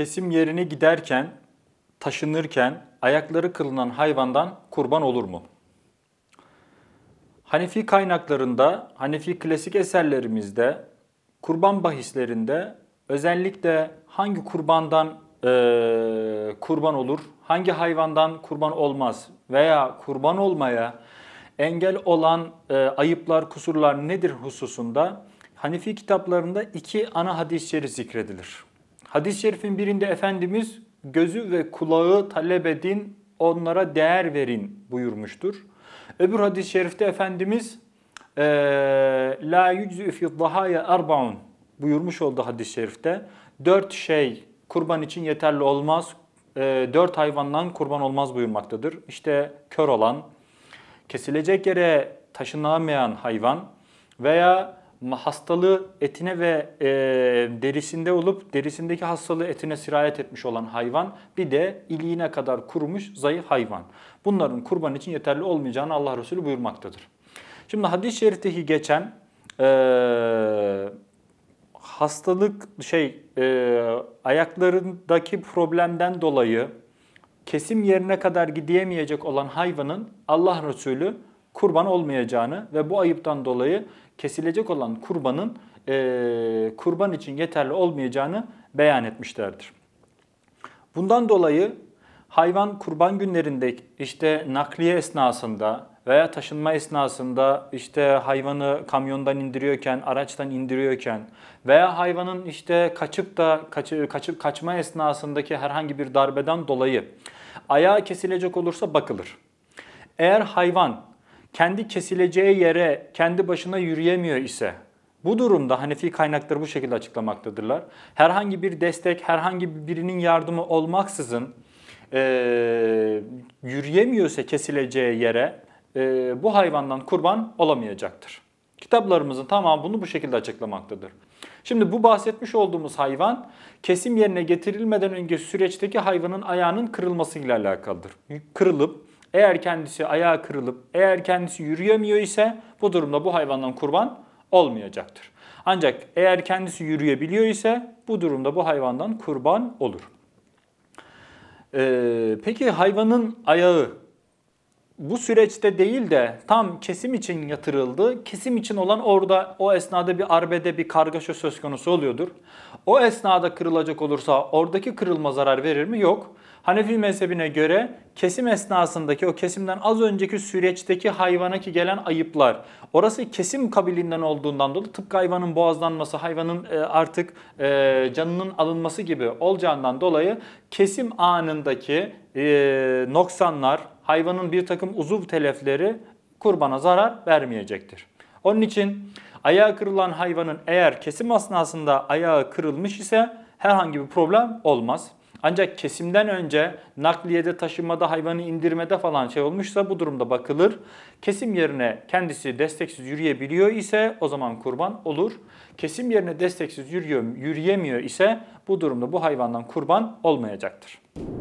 kesim yerine giderken, taşınırken ayakları kılınan hayvandan kurban olur mu? Hanefi kaynaklarında, Hanefi klasik eserlerimizde, kurban bahislerinde özellikle hangi kurbandan e, kurban olur, hangi hayvandan kurban olmaz veya kurban olmaya engel olan e, ayıplar, kusurlar nedir hususunda Hanefi kitaplarında iki ana hadis-i zikredilir. Hadis-i şerifin birinde Efendimiz gözü ve kulağı talep edin, onlara değer verin buyurmuştur. Öbür hadis-i şerifte Efendimiz La yüczü fi dhahaya erbaun buyurmuş oldu hadis-i şerifte. Dört şey kurban için yeterli olmaz, dört hayvandan kurban olmaz buyurmaktadır. İşte kör olan, kesilecek yere taşınamayan hayvan veya hastalığı etine ve e, derisinde olup derisindeki hastalığı etine sirayet etmiş olan hayvan bir de iliğine kadar kurumuş zayıf hayvan. Bunların kurban için yeterli olmayacağını Allah Resulü buyurmaktadır. Şimdi hadis-i şerifteki geçen e, hastalık şey e, ayaklarındaki problemden dolayı kesim yerine kadar gidemeyecek olan hayvanın Allah Resulü kurban olmayacağını ve bu ayıptan dolayı kesilecek olan kurbanın e, kurban için yeterli olmayacağını beyan etmişlerdir. Bundan dolayı hayvan kurban günlerinde işte nakliye esnasında veya taşınma esnasında işte hayvanı kamyondan indiriyorken, araçtan indiriyorken veya hayvanın işte kaçıp da kaçı, kaçıp kaçma esnasındaki herhangi bir darbeden dolayı ayağı kesilecek olursa bakılır. Eğer hayvan kendi kesileceği yere kendi başına yürüyemiyor ise bu durumda Hanefi kaynakları bu şekilde açıklamaktadırlar. Herhangi bir destek, herhangi birinin yardımı olmaksızın e, yürüyemiyorsa kesileceği yere e, bu hayvandan kurban olamayacaktır. Kitaplarımızın tamamı bunu bu şekilde açıklamaktadır. Şimdi bu bahsetmiş olduğumuz hayvan kesim yerine getirilmeden önce süreçteki hayvanın ayağının kırılmasıyla alakalıdır. Kırılıp eğer kendisi ayağı kırılıp, eğer kendisi yürüyemiyor ise bu durumda bu hayvandan kurban olmayacaktır. Ancak eğer kendisi yürüyebiliyor ise bu durumda bu hayvandan kurban olur. Ee, peki hayvanın ayağı bu süreçte değil de tam kesim için yatırıldı. Kesim için olan orada o esnada bir arbede bir kargaşa söz konusu oluyordur o esnada kırılacak olursa oradaki kırılma zarar verir mi? Yok. Hanefi mezhebine göre kesim esnasındaki o kesimden az önceki süreçteki hayvana ki gelen ayıplar orası kesim kabilinden olduğundan dolayı tıpkı hayvanın boğazlanması, hayvanın e, artık e, canının alınması gibi olacağından dolayı kesim anındaki e, noksanlar, hayvanın bir takım uzuv telefleri kurbana zarar vermeyecektir. Onun için ayağı kırılan hayvanın eğer kesim esnasında ayağı kırılmış ise herhangi bir problem olmaz. Ancak kesimden önce nakliyede, taşımada, hayvanı indirmede falan şey olmuşsa bu durumda bakılır. Kesim yerine kendisi desteksiz yürüyebiliyor ise o zaman kurban olur. Kesim yerine desteksiz yürüyemiyor ise bu durumda bu hayvandan kurban olmayacaktır.